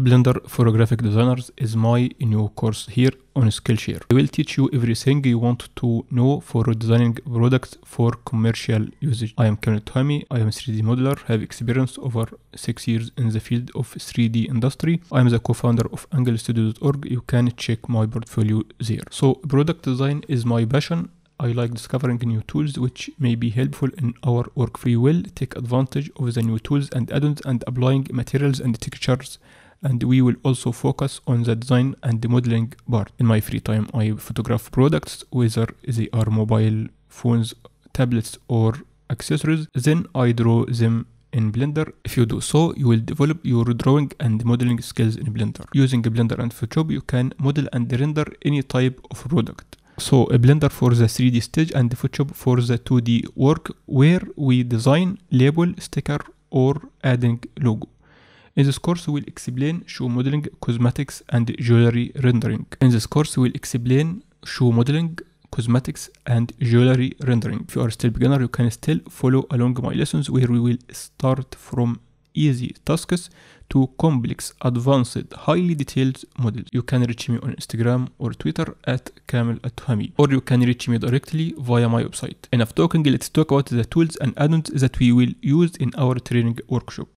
Blender for Graphic Designers is my new course here on Skillshare. I will teach you everything you want to know for designing products for commercial usage. I am Kamil Tami, I am 3D modeler, have experience over 6 years in the field of 3D industry. I am the co-founder of anglestudio.org, you can check my portfolio there. So product design is my passion I like discovering new tools which may be helpful in our work. We will take advantage of the new tools and add-ons and applying materials and textures and we will also focus on the design and the modeling part. In my free time, I photograph products, whether they are mobile phones, tablets, or accessories. Then I draw them in Blender. If you do so, you will develop your drawing and modeling skills in Blender. Using Blender and Photoshop, you can model and render any type of product. So a Blender for the 3D stage and Photoshop for the 2D work where we design, label, sticker, or adding logo. In this course, we'll explain shoe modeling, cosmetics, and jewelry rendering. In this course, we'll explain shoe modeling, cosmetics, and jewelry rendering. If you are still beginner, you can still follow along my lessons where we will start from easy tasks to complex, advanced, highly detailed models. You can reach me on Instagram or Twitter at at Atuhami, or you can reach me directly via my website. Enough talking, let's talk about the tools and add-ons that we will use in our training workshop.